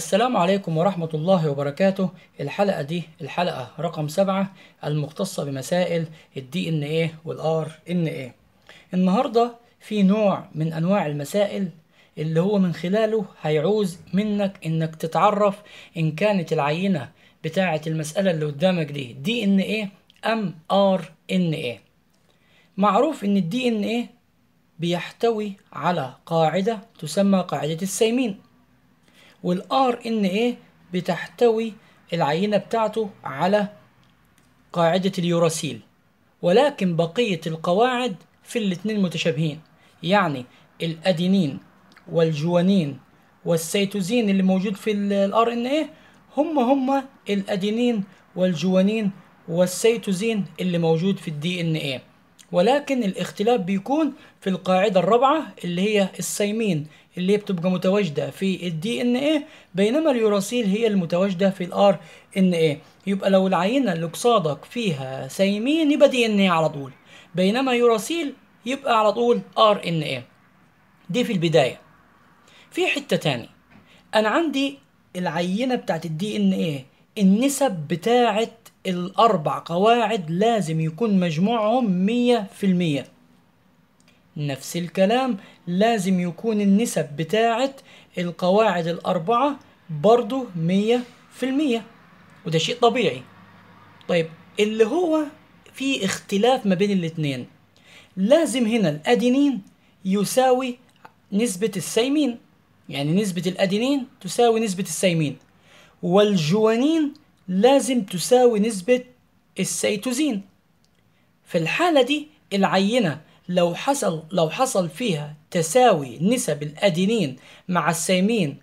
السلام عليكم ورحمة الله وبركاته الحلقة دي الحلقة رقم سبعة المختصة بمسائل الدي ان ايه والار ان ايه النهاردة في نوع من انواع المسائل اللي هو من خلاله هيعوز منك انك تتعرف ان كانت العينة بتاعة المسألة اللي قدامك دي دي ان ايه ام ار ان ايه معروف ان الدي ان ايه بيحتوي على قاعدة تسمى قاعدة السيمين والار ان ايه بتحتوي العينه بتاعته على قاعده اليوراسيل ولكن بقيه القواعد في الاثنين متشابهين يعني الادينين والجوانين والسيتوزين اللي موجود في الار ان ايه هم هم الادينين والجوانين والسيتوزين اللي موجود في الدي ان ايه ولكن الاختلاف بيكون في القاعدة الرابعة اللي هي السيمين اللي بتبقى متواجدة في الدي ان ايه بينما اليوراسيل هي المتواجدة في الار ان ايه يبقى لو العينة اللي قصادك فيها سيمين يبقى دي ان ايه على طول بينما يوراسيل يبقى على طول ار ان ايه دي في البداية في حتة تاني انا عندي العينة بتاعت الدي ان ايه النسب بتاعة الأربع قواعد لازم يكون مجموعهم مية في المية نفس الكلام لازم يكون النسب بتاعة القواعد الأربعة برضو مية في المية وده شيء طبيعي طيب اللي هو في اختلاف ما بين الاتنين لازم هنا الأدينين يساوي نسبة السيمين يعني نسبة الأدينين تساوي نسبة السيمين والجوانين لازم تساوي نسبة السيتوزين في الحالة دي العينة لو حصل لو حصل فيها تساوي نسب الأدينين مع السيمين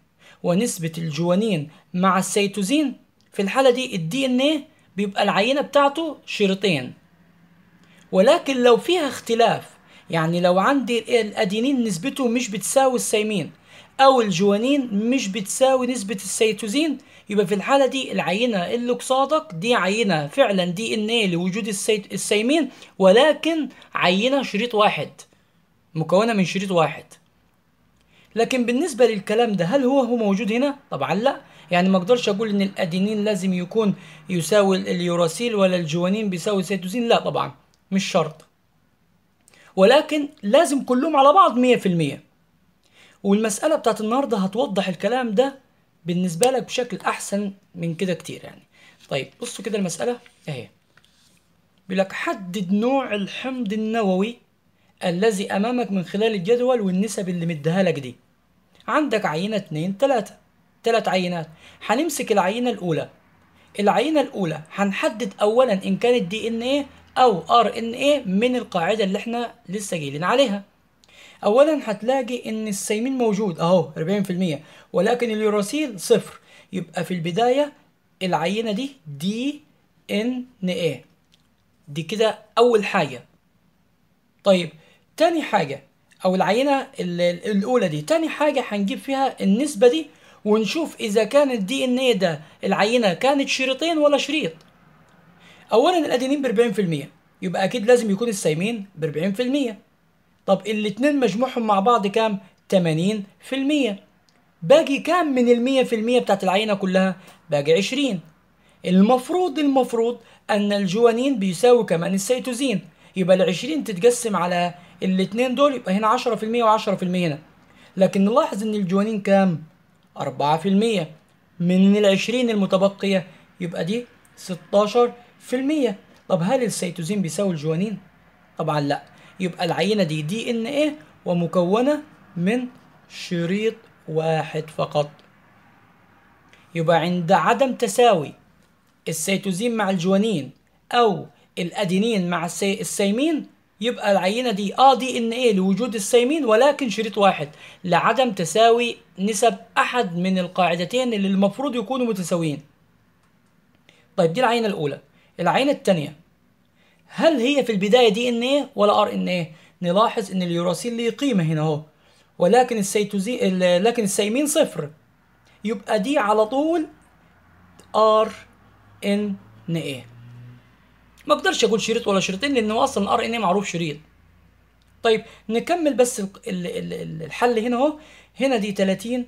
ونسبة الجوانين مع السيتوزين في الحالة دي الدي ان ايه بيبقى العينة بتاعته شريطين ولكن لو فيها اختلاف يعني لو عندي الأدينين نسبته مش بتساوي السيمين او الجوانين مش بتساوي نسبه السيتوزين يبقى في الحاله دي العينه اللي قصادك دي عينه فعلا دي ان ايه لوجود السي... السيمين ولكن عينه شريط واحد مكونه من شريط واحد لكن بالنسبه للكلام ده هل هو هو موجود هنا طبعا لا يعني ما اقدرش اقول ان الادينين لازم يكون يساوي اليوراسيل ولا الجوانين بيساوي السيتوزين لا طبعا مش شرط ولكن لازم كلهم على بعض 100% والمسألة بتاعت النهاردة هتوضح الكلام ده بالنسبة لك بشكل أحسن من كده كتير يعني طيب بصوا كده المسألة أهي بيقول لك حدد نوع الحمض النووي الذي أمامك من خلال الجدول والنسب اللي مديها لك دي عندك عينة اتنين تلاتة تلات عينات هنمسك العينة الأولى العينة الأولى هنحدد أولا إن كانت دي إن إيه أو ار إن إيه من القاعدة اللي إحنا لسه جايلين عليها اولا هتلاقي ان السيمين موجود اهو 40% ولكن اليوراسيل صفر يبقى في البدايه العينه دي دي ان ايه دي كده اول حاجه طيب تاني حاجه او العينه الاولى دي تاني حاجه هنجيب فيها النسبه دي ونشوف اذا كان الدي ان ايه ده العينه كانت شريطين ولا شريط اولا الادينين ب 40% يبقى اكيد لازم يكون السيمين ب 40% طب الاتنين مجموعهم مع بعض كام 80% باقي كام من المية في المية بتاعت العينة كلها باقي 20 المفروض المفروض ان الجوانين بيساوي كمان السيتوزين يبقى ال 20 تتقسم على الاثنين دول يبقى هنا 10% و10% هنا لكن نلاحظ ان الجوانين كام 4% من ال 20 المتبقية يبقى دي 16% طب هل السيتوزين بيساوي الجوانين طبعا لا يبقى العينة دي دي ان ايه ومكونة من شريط واحد فقط يبقى عند عدم تساوي السيتوزين مع الجوانين او الادينين مع السي... السيمين يبقى العينه دي اه دي ان ايه لوجود السيمين ولكن شريط واحد لعدم تساوي نسب احد من القاعدتين اللي المفروض يكونوا متساويين. طيب دي العينه الاولى، العينه الثانيه هل هي في البداية دي ان ايه ولا ار ان ايه نلاحظ ان اليوراسيل ليه قيمة هنا اهو ولكن السيتوزي لكن السيمين صفر يبقى دي على طول ار ان ايه ما اقدرش اقول شريط ولا شريطين لان هو اصلا ار ان ايه معروف شريط طيب نكمل بس الحل هنا اهو هنا دي 30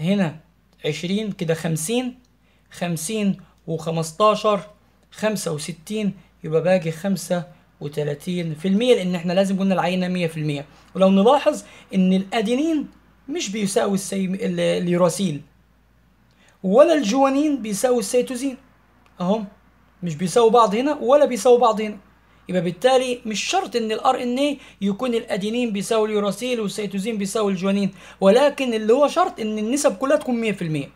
هنا 20 كده 50 50 و15 65 يبقى باقي 35% لان احنا لازم قلنا العينه 100% ولو نلاحظ ان الادينين مش بيساوي السي... اليوراسيل ولا الجوانين بيساوي السيتوزين اهم مش بيساوي بعض هنا ولا بيساوي بعض هنا يبقى بالتالي مش شرط ان الار ان اي يكون الادينين بيساوي اليوراسيل والسيتوزين بيساوي الجوانين ولكن اللي هو شرط ان النسب كلها تكون 100%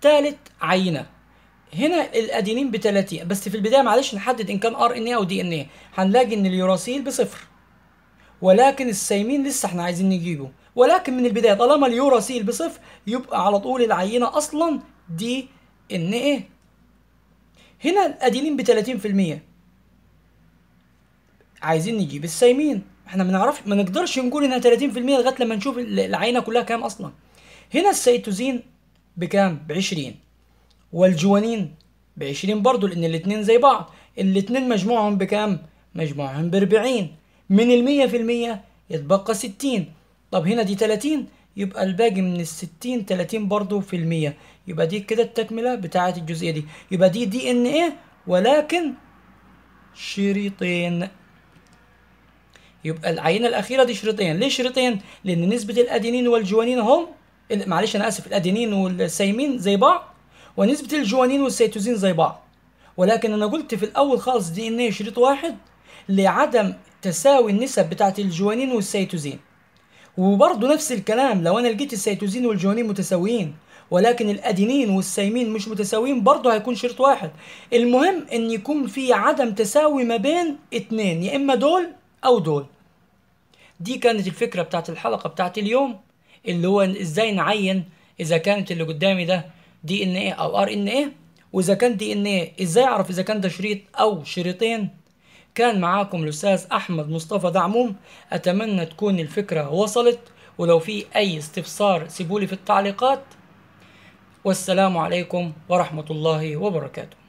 تالت عينه هنا الادينين ب 30 بس في البدايه معلش نحدد ان كان ار ان ايه او دي ان ايه هنلاقي ان اليوراسيل بصفر ولكن السايمين لسه احنا عايزين نجيبه ولكن من البدايه طالما اليوراسيل بصفر يبقى على طول العينه اصلا دي ان ايه هنا الادينين ب 30% عايزين نجيب السايمين احنا ما نعرفش ما نقدرش نقول انها 30% لغايه لما نشوف العينه كلها كام اصلا هنا السيتوزين بكام ب 20 والجوانين ب 20 برضه لان الاثنين زي بعض الاثنين مجموعهم بكام مجموعهم ب 40 من ال 100% يتبقى 60 طب هنا دي 30 يبقى الباقي من ال 60 30 برضه في المية يبقى دي كده التكمله بتاعه الجزئيه دي يبقى دي دي ان ايه ولكن شريطين يبقى العينه الاخيره دي شريطين ليه شريطين لان نسبه الادينين والجوانين هم معلش انا اسف الادينين والسايمين زي بعض ونسبة الجوانين والسيتوزين زي بعض ولكن أنا قلت في الأول خالص دي إن إيه شريط واحد لعدم تساوي النسب بتاعة الجوانين والسيتوزين وبرضه نفس الكلام لو أنا لقيت السيتوزين والجوانين متساويين ولكن الادينين والسيمين مش متساويين برضه هيكون شريط واحد المهم ان يكون في عدم تساوي ما بين اتنين يا اما دول او دول دي كانت الفكره بتاعت الحلقه بتاعت اليوم اللي هو ازاي نعين اذا كانت اللي قدامي ده دي ان ايه او ار ان ايه واذا كان دي ان ايه ازاي اعرف اذا كان ده شريط او شريطين كان معاكم الاستاذ احمد مصطفى دعموم اتمنى تكون الفكره وصلت ولو في اي استفسار سيبولي في التعليقات والسلام عليكم ورحمه الله وبركاته